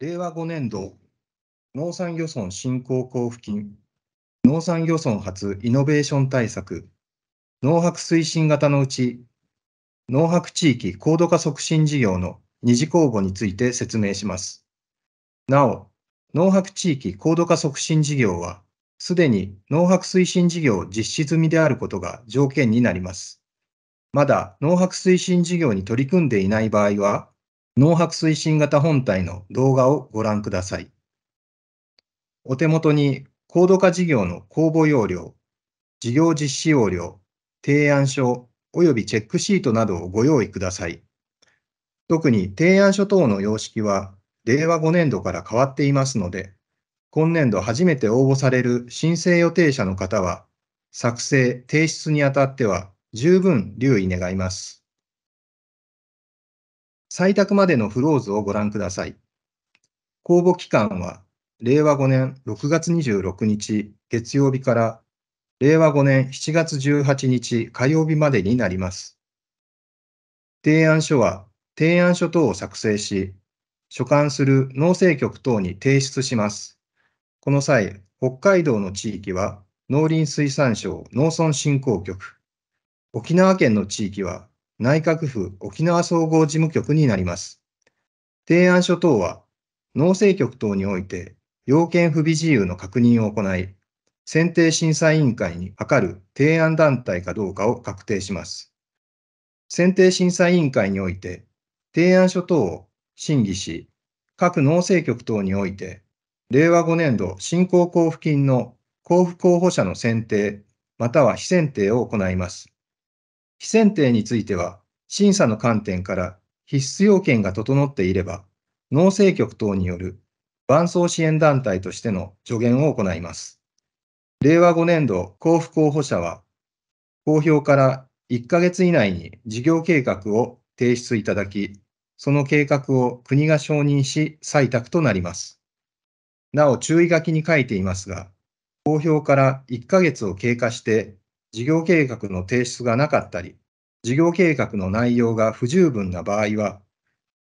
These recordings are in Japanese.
令和5年度農産漁村振興交付金、農産漁村発イノベーション対策、農泊推進型のうち、農泊地域高度化促進事業の二次公募について説明します。なお、農泊地域高度化促進事業は、すでに農泊推進事業実施済みであることが条件になります。まだ農泊推進事業に取り組んでいない場合は、脳白推進型本体の動画をご覧ください。お手元に高度化事業の公募要領、事業実施要領、提案書及びチェックシートなどをご用意ください。特に提案書等の様式は令和5年度から変わっていますので、今年度初めて応募される申請予定者の方は、作成・提出にあたっては十分留意願います。採択までのフローズをご覧ください。公募期間は令和5年6月26日月曜日から令和5年7月18日火曜日までになります。提案書は提案書等を作成し、所管する農政局等に提出します。この際、北海道の地域は農林水産省農村振興局、沖縄県の地域は内閣府沖縄総合事務局になります。提案書等は、農政局等において、要件不備事由の確認を行い、選定審査委員会に諮る提案団体かどうかを確定します。選定審査委員会において、提案書等を審議し、各農政局等において、令和5年度振興交付金の交付候補者の選定、または非選定を行います。非選定については、審査の観点から必須要件が整っていれば、農政局等による伴走支援団体としての助言を行います。令和5年度交付候補者は、公表から1ヶ月以内に事業計画を提出いただき、その計画を国が承認し採択となります。なお注意書きに書いていますが、公表から1ヶ月を経過して事業計画の提出がなかったり、事業計画の内容が不十分な場合は、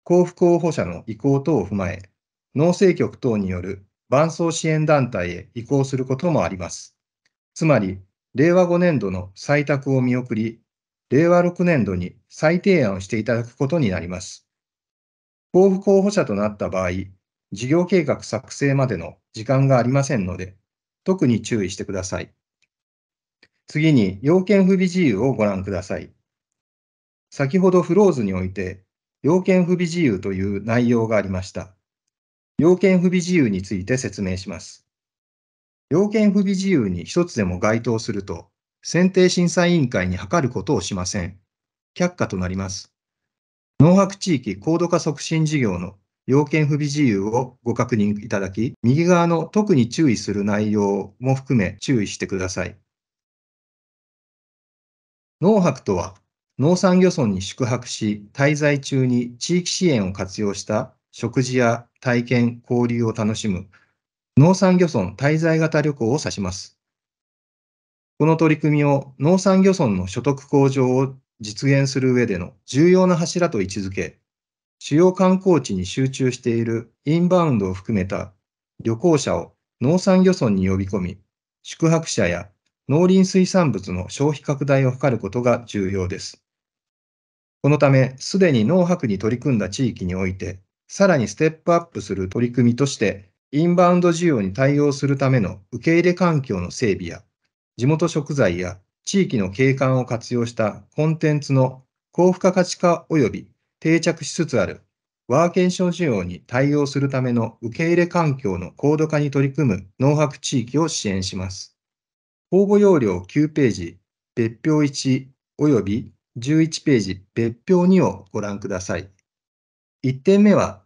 交付候補者の意向等を踏まえ、農政局等による伴走支援団体へ移行することもあります。つまり、令和5年度の採択を見送り、令和6年度に再提案をしていただくことになります。交付候補者となった場合、事業計画作成までの時間がありませんので、特に注意してください。次に、要件不備事由をご覧ください。先ほどフローズにおいて、要件不備事由という内容がありました。要件不備事由について説明します。要件不備事由に一つでも該当すると、選定審査委員会に諮ることをしません。却下となります。農泊地域高度化促進事業の要件不備事由をご確認いただき、右側の特に注意する内容も含め注意してください。農泊とは、農産漁村に宿泊し、滞在中に地域支援を活用した食事や体験、交流を楽しむ、農産漁村滞在型旅行を指します。この取り組みを農産漁村の所得向上を実現する上での重要な柱と位置づけ、主要観光地に集中しているインバウンドを含めた旅行者を農産漁村に呼び込み、宿泊者や農林水産物の消費拡大を図ることが重要です。このため、すでに農泊に取り組んだ地域において、さらにステップアップする取り組みとして、インバウンド需要に対応するための受け入れ環境の整備や、地元食材や地域の景観を活用したコンテンツの高付加価値化及び定着しつつあるワーケーション需要に対応するための受け入れ環境の高度化に取り組む農泊地域を支援します。応募要領9ページ、別表1及び11ページ、別表2をご覧ください。1点目は、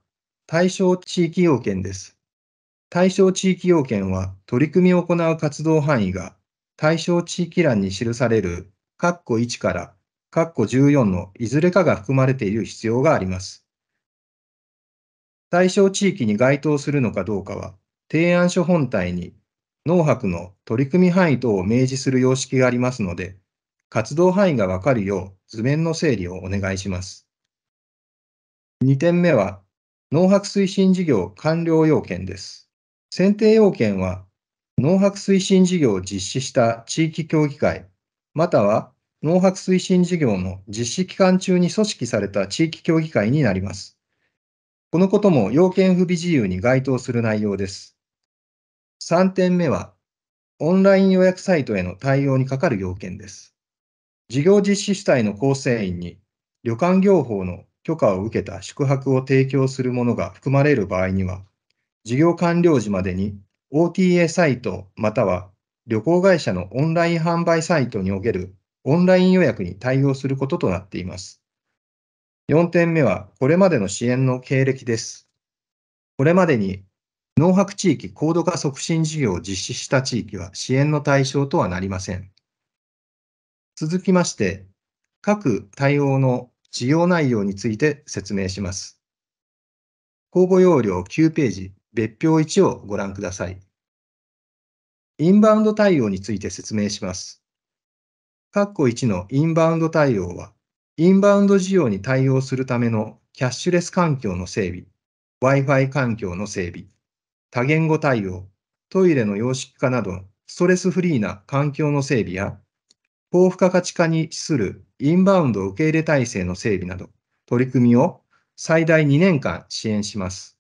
対象地域要件です。対象地域要件は、取り組みを行う活動範囲が、対象地域欄に記される、括弧1から括弧14のいずれかが含まれている必要があります。対象地域に該当するのかどうかは、提案書本体に脳博の取り組み範囲等を明示する様式がありますので、活動範囲がわかるよう図面の整理をお願いします。2点目は、農博推進事業完了要件です。選定要件は、農博推進事業を実施した地域協議会、または農博推進事業の実施期間中に組織された地域協議会になります。このことも要件不備事由に該当する内容です。3点目は、オンライン予約サイトへの対応にかかる要件です。事業実施主体の構成員に旅館業法の許可を受けた宿泊を提供するものが含まれる場合には、事業完了時までに OTA サイトまたは旅行会社のオンライン販売サイトにおけるオンライン予約に対応することとなっています。4点目は、これまでの支援の経歴です。これまでに農泊地域高度化促進事業を実施した地域は支援の対象とはなりません。続きまして、各対応の事業内容について説明します。公募要領9ページ、別表1をご覧ください。インバウンド対応について説明します。括弧1のインバウンド対応は、インバウンド需要に対応するためのキャッシュレス環境の整備、Wi-Fi 環境の整備、多言語対応、トイレの様式化など、ストレスフリーな環境の整備や、高付加価値化に資するインバウンド受け入れ体制の整備など、取り組みを最大2年間支援します。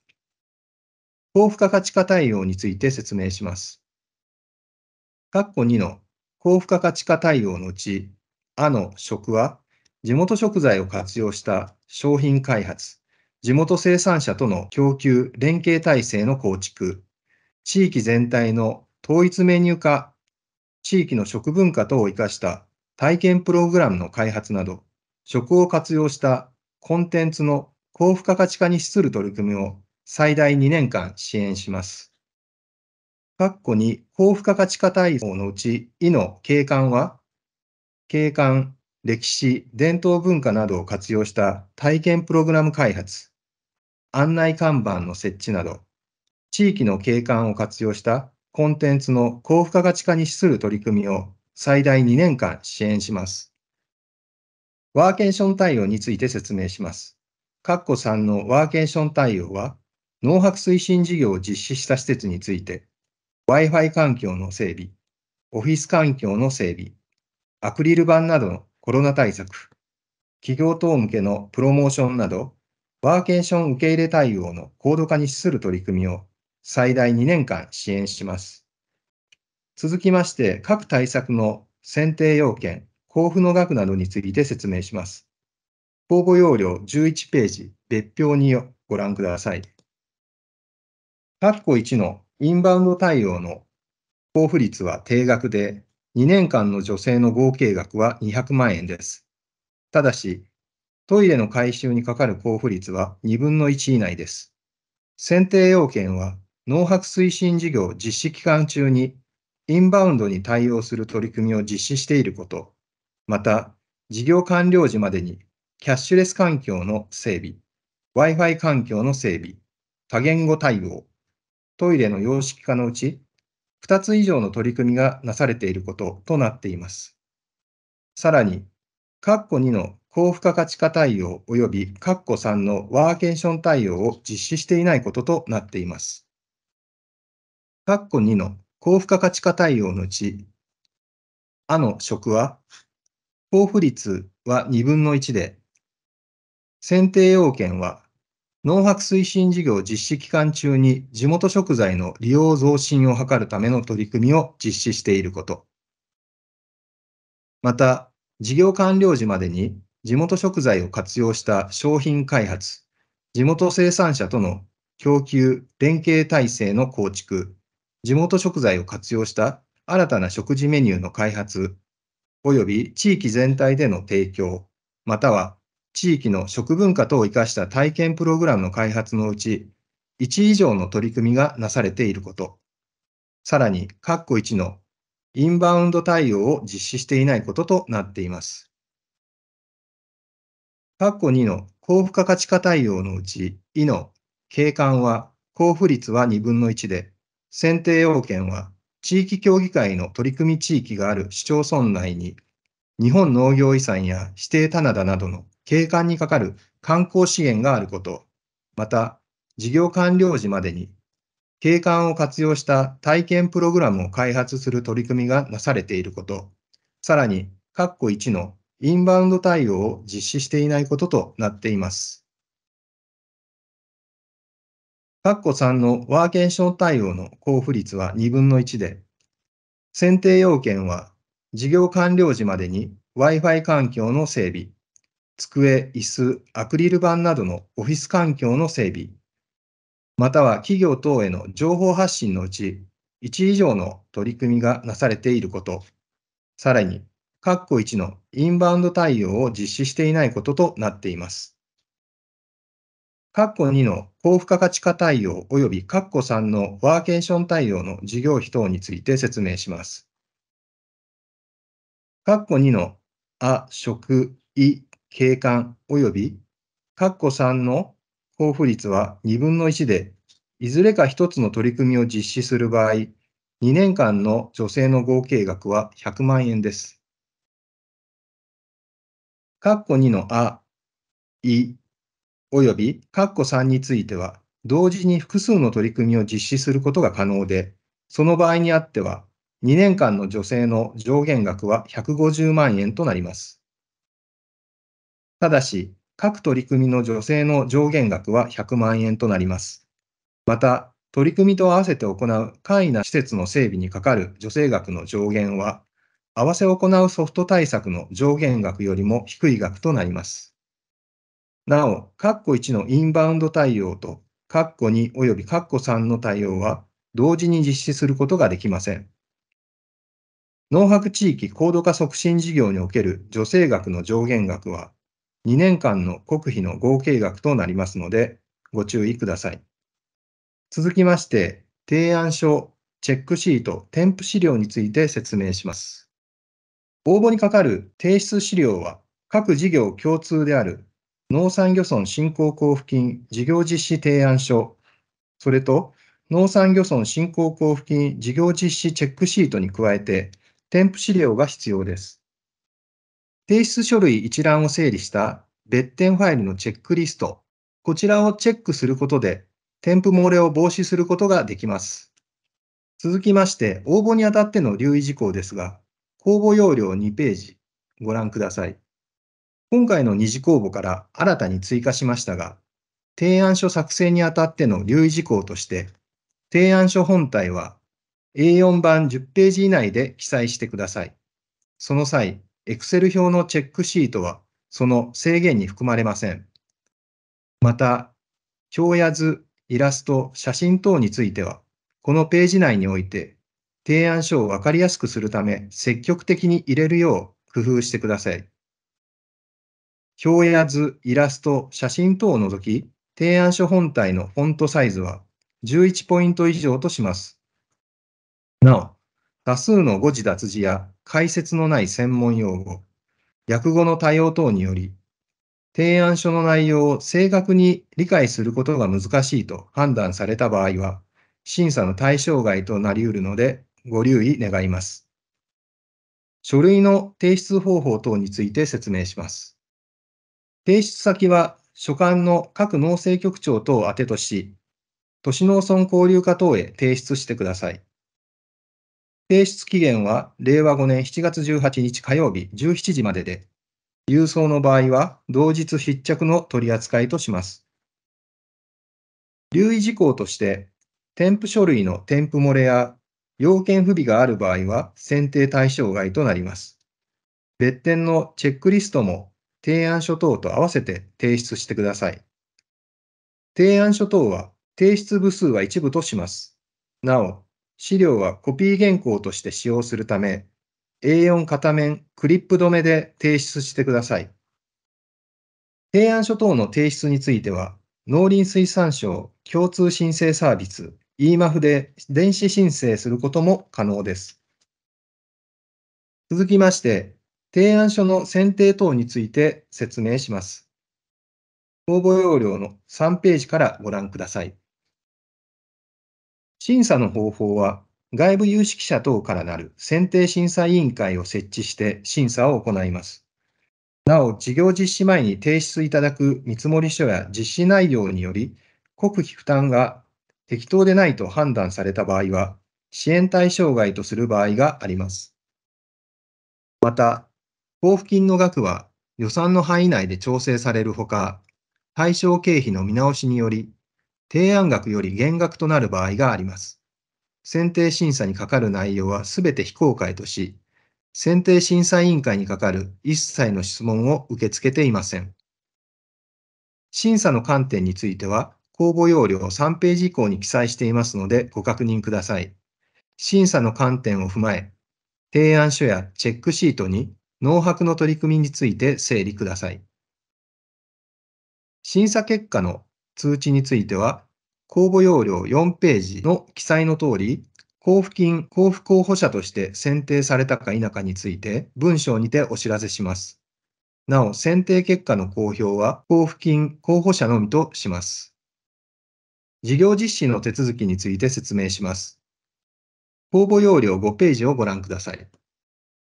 高付加価値化対応について説明します。括弧2の高付加価値化対応のうち、あの食は、地元食材を活用した商品開発、地元生産者との供給連携体制の構築、地域全体の統一メニュー化、地域の食文化等を生かした体験プログラムの開発など、食を活用したコンテンツの高付加価値化に資する取り組みを最大2年間支援します。括弧に高付加価値化対応のうち、意の景観は、景観、歴史、伝統文化などを活用した体験プログラム開発、案内看板の設置など、地域の景観を活用したコンテンツの高付加価値化に資する取り組みを最大2年間支援します。ワーケーション対応について説明します。カッコ3のワーケーション対応は、農泊推進事業を実施した施設について、Wi-Fi 環境の整備、オフィス環境の整備、アクリル板などのコロナ対策、企業等向けのプロモーションなど、ワーケーション受け入れ対応の高度化に資する取り組みを最大2年間支援します。続きまして、各対策の選定要件、交付の額などについて説明します。応募要領11ページ、別表にご覧ください。括弧1のインバウンド対応の交付率は定額で、2年間の助成の合計額は200万円です。ただし、トイレの改修にかかる交付率は2分の1以内です。選定要件は、農泊推進事業実施期間中にインバウンドに対応する取り組みを実施していること、また、事業完了時までにキャッシュレス環境の整備、Wi-Fi 環境の整備、多言語対応、トイレの様式化のうち、2つ以上の取り組みがなされていることとなっています。さらに、括弧2の高付加価値化対応及び括弧3のワーケーション対応を実施していないこととなっています。括弧2の高付加価値化対応のうち、あの職は、交付率は2分の1で、選定要件は、農泊推進事業実施期間中に地元食材の利用増進を図るための取り組みを実施していること。また、事業完了時までに地元食材を活用した商品開発、地元生産者との供給、連携体制の構築、地元食材を活用した新たな食事メニューの開発、及び地域全体での提供、または地域の食文化等を生かした体験プログラムの開発のうち、1以上の取り組みがなされていること、さらに、括弧1のインバウンド対応を実施していないこととなっています。括弧2の高付加価値化対応のうち、以の景観は交付率は2分の1で、選定要件は地域協議会の取り組み地域がある市町村内に、日本農業遺産や指定棚田などの景観にかかる観光資源があること、また、事業完了時までに景観を活用した体験プログラムを開発する取り組みがなされていること、さらに、括弧1のインバウンド対応を実施していないこととなっています。括弧3のワーケーション対応の交付率は2分の1で、選定要件は事業完了時までに Wi-Fi 環境の整備、机、椅子、アクリル板などのオフィス環境の整備、または企業等への情報発信のうち1以上の取り組みがなされていること、さらに括弧1のインバウンド対応を実施していないこととなっています。括弧2の高付加価値化対応及び括弧3のワーケーション対応の事業費等について説明します。括弧2のあ、食、医、景観及び括弧3の交付率は2分の1で、いずれか1つの取り組みを実施する場合、2年間の助成の合計額は100万円です。カッコ2のあ、い、およびカッコ3については、同時に複数の取り組みを実施することが可能で、その場合にあっては、2年間の助成の上限額は150万円となります。ただし、各取り組みの助成の上限額は100万円となります。また、取り組みと合わせて行う簡易な施設の整備にかかる助成額の上限は合わせを行うソフト対策の上限額よりも低い額となります。なお、括弧1のインバウンド対応と、括弧2及び括弧3の対応は、同時に実施することができません。農泊地域高度化促進事業における助成額の上限額は、2年間の国費の合計額となりますので、ご注意ください。続きまして、提案書、チェックシート、添付資料について説明します。応募にかかる提出資料は各事業共通である農産漁村振興交付金事業実施提案書、それと農産漁村振興交付金事業実施チェックシートに加えて添付資料が必要です。提出書類一覧を整理した別点ファイルのチェックリスト、こちらをチェックすることで添付漏れを防止することができます。続きまして、応募にあたっての留意事項ですが、公募要領2ページご覧ください。今回の2次公募から新たに追加しましたが、提案書作成にあたっての留意事項として、提案書本体は A4 版10ページ以内で記載してください。その際、Excel 表のチェックシートはその制限に含まれません。また、表や図、イラスト、写真等については、このページ内において提案書を分かりやすくするため、積極的に入れるよう工夫してください。表や図、イラスト、写真等を除き、提案書本体のフォントサイズは11ポイント以上とします。なお、多数の誤字脱字や解説のない専門用語、略語の多様等により、提案書の内容を正確に理解することが難しいと判断された場合は、審査の対象外となり得るので、ご留意願います。書類の提出方法等について説明します。提出先は所管の各農政局長等宛てとし、都市農村交流課等へ提出してください。提出期限は令和5年7月18日火曜日17時までで、郵送の場合は同日必着の取り扱いとします。留意事項として、添付書類の添付漏れや要件不備がある場合は選定対象外となります。別点のチェックリストも提案書等と合わせて提出してください。提案書等は提出部数は一部とします。なお、資料はコピー原稿として使用するため、A4 片面クリップ止めで提出してください。提案書等の提出については、農林水産省共通申請サービス EMAF で電子申請することも可能です。続きまして、提案書の選定等について説明します。応募要領の3ページからご覧ください。審査の方法は、外部有識者等からなる選定審査委員会を設置して審査を行います。なお、事業実施前に提出いただく見積書や実施内容により、国費負担が適当でないと判断された場合は、支援対象外とする場合があります。また、交付金の額は予算の範囲内で調整されるほか、対象経費の見直しにより、提案額より減額となる場合があります。選定審査にかかる内容はすべて非公開とし、選定審査委員会にかかる一切の質問を受け付けていません。審査の観点については、公募要領3ページ以降に記載していますのでご確認ください。審査の観点を踏まえ、提案書やチェックシートに納泊の取り組みについて整理ください。審査結果の通知については、公募要領4ページの記載の通り、交付金、交付候補者として選定されたか否かについて文章にてお知らせします。なお、選定結果の公表は交付金候補者のみとします。事業実施の手続きについて説明します。公募要領5ページをご覧ください。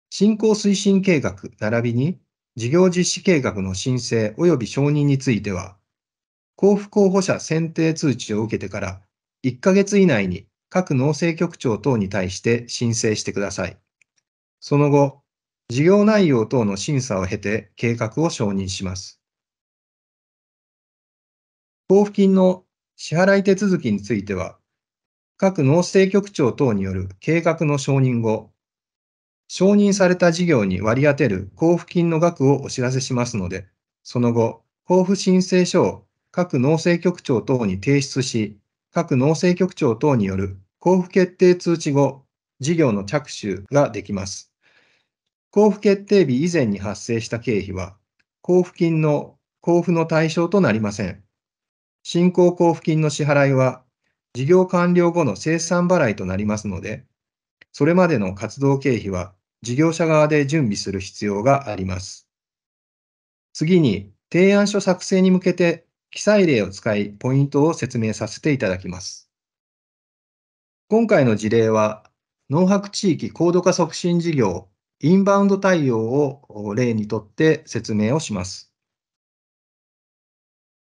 振興推進計画並びに事業実施計画の申請及び承認については、交付候補者選定通知を受けてから1ヶ月以内に各農政局長等に対して申請してください。その後、事業内容等の審査を経て計画を承認します。交付金の支払い手続きについては、各農政局長等による計画の承認後、承認された事業に割り当てる交付金の額をお知らせしますので、その後、交付申請書を各農政局長等に提出し、各農政局長等による交付決定通知後、事業の着手ができます。交付決定日以前に発生した経費は、交付金の交付の対象となりません。振興交付金の支払いは、事業完了後の生産払いとなりますので、それまでの活動経費は事業者側で準備する必要があります。次に、提案書作成に向けて記載例を使い、ポイントを説明させていただきます。今回の事例は、農博地域高度化促進事業インバウンド対応を例にとって説明をします。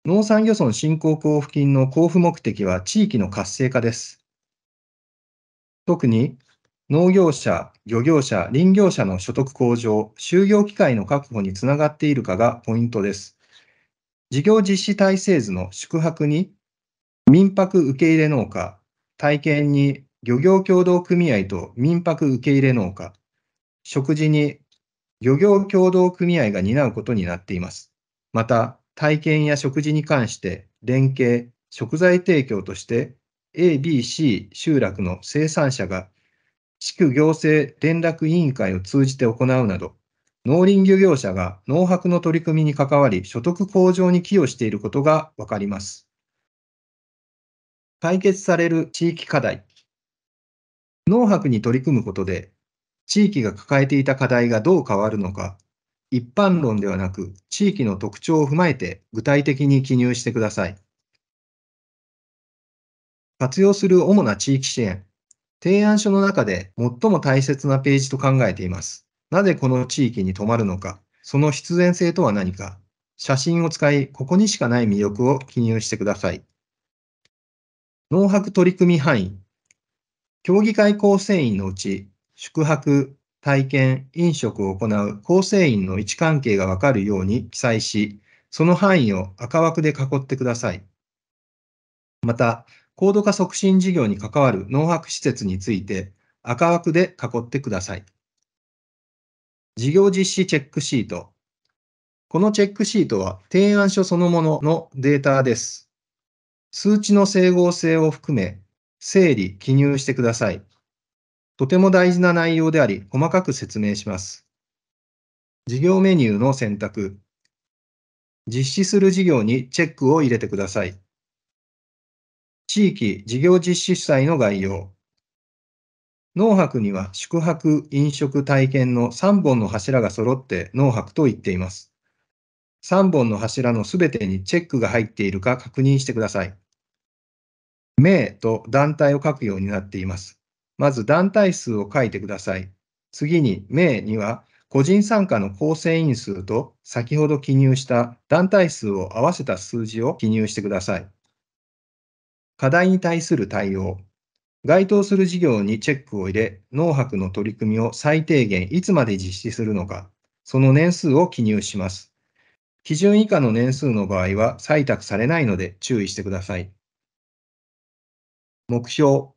農産漁村振興交付金の交付目的は地域の活性化です。特に農業者、漁業者、林業者の所得向上、就業機会の確保につながっているかがポイントです。事業実施体制図の宿泊に、民泊受け入れ農家、体験に漁業協同組合と民泊受け入れ農家、食事に漁業協同組合が担うことになっています。また、体験や食事に関して連携、食材提供として ABC 集落の生産者が地区行政連絡委員会を通じて行うなど、農林漁業者が農泊の取り組みに関わり所得向上に寄与していることがわかります。解決される地域課題。農泊に取り組むことで、地域が抱えていた課題がどう変わるのか、一般論ではなく、地域の特徴を踏まえて具体的に記入してください。活用する主な地域支援。提案書の中で最も大切なページと考えています。なぜこの地域に泊まるのか、その必然性とは何か、写真を使い、ここにしかない魅力を記入してください。農泊取り組み範囲。協議会構成員のうち、宿泊、体験、飲食を行う構成員の位置関係がわかるように記載し、その範囲を赤枠で囲ってください。また、高度化促進事業に関わる農泊施設について赤枠で囲ってください。事業実施チェックシート。このチェックシートは提案書そのもののデータです。数値の整合性を含め、整理、記入してください。とても大事な内容であり、細かく説明します。事業メニューの選択。実施する事業にチェックを入れてください。地域事業実施主体の概要。農博には宿泊、飲食、体験の3本の柱が揃って農博と言っています。3本の柱のすべてにチェックが入っているか確認してください。名と団体を書くようになっています。まず団体数を書いてください。次に、名には、個人参加の構成員数と先ほど記入した団体数を合わせた数字を記入してください。課題に対する対応。該当する事業にチェックを入れ、脳博の取り組みを最低限いつまで実施するのか、その年数を記入します。基準以下の年数の場合は採択されないので注意してください。目標。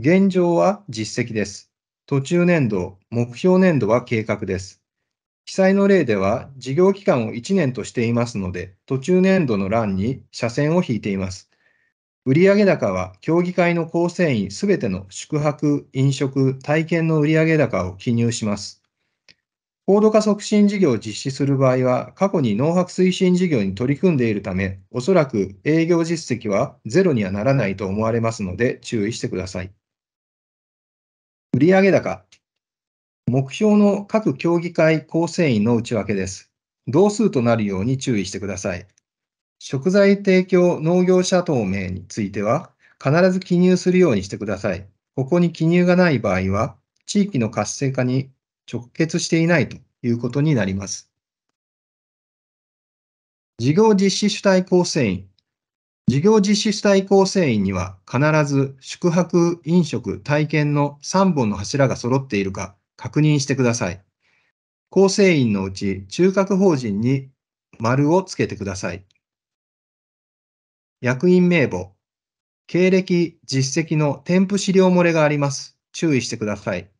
現状は実績です。途中年度、目標年度は計画です。記載の例では、事業期間を1年としていますので、途中年度の欄に斜線を引いています。売上高は、協議会の構成員すべての宿泊、飲食、体験の売上高を記入します。高度化促進事業を実施する場合は、過去に農泊推進事業に取り組んでいるため、おそらく営業実績はゼロにはならないと思われますので、注意してください。売上高、目標の各協議会構成員の内訳です。同数となるように注意してください。食材提供農業者等名については、必ず記入するようにしてください。ここに記入がない場合は、地域の活性化に直結していないということになります。事業実施主体構成員、事業実施体構成員には必ず宿泊、飲食、体験の3本の柱が揃っているか確認してください。構成員のうち中核法人に丸をつけてください。役員名簿、経歴、実績の添付資料漏れがあります。注意してください。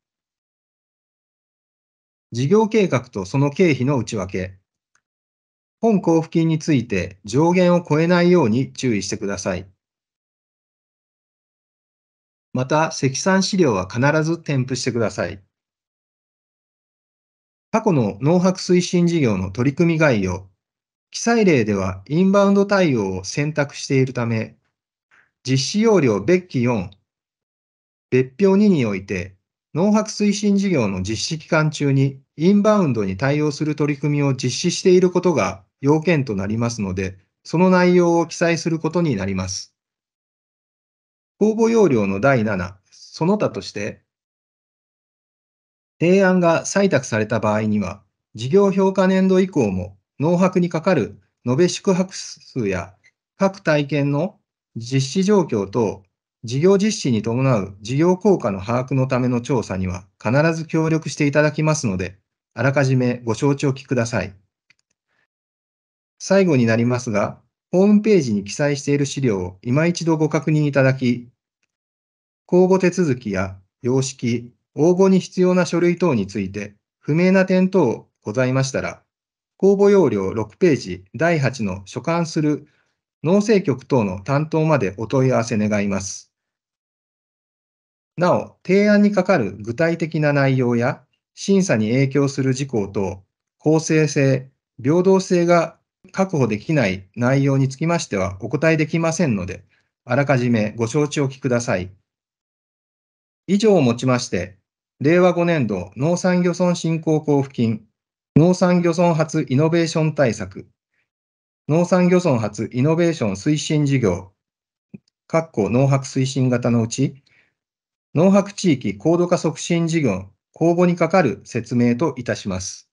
事業計画とその経費の内訳、本交付金について上限を超えないように注意してください。また、積算資料は必ず添付してください。過去の農博推進事業の取り組み概要、記載例ではインバウンド対応を選択しているため、実施要領別記4、別表2において、農博推進事業の実施期間中にインバウンドに対応する取り組みを実施していることが要件となりますので、その内容を記載することになります。公募要領の第7、その他として、提案が採択された場合には、事業評価年度以降も、農泊にかかる延べ宿泊数や各体験の実施状況等、事業実施に伴う事業効果の把握のための調査には必ず協力していただきますので、あらかじめご承知おきください。最後になりますが、ホームページに記載している資料を今一度ご確認いただき、公募手続きや様式、応募に必要な書類等について不明な点等ございましたら、公募要領6ページ第8の所管する農政局等の担当までお問い合わせ願います。なお、提案にかかる具体的な内容や審査に影響する事項等、公正性、平等性が確保できない内容につきましてはお答えできませんので、あらかじめご承知おきください。以上をもちまして、令和5年度農産漁村振興交付金、農産漁村発イノベーション対策、農産漁村発イノベーション推進事業、各個農泊推進型のうち、農泊地域高度化促進事業、公募にかかる説明といたします。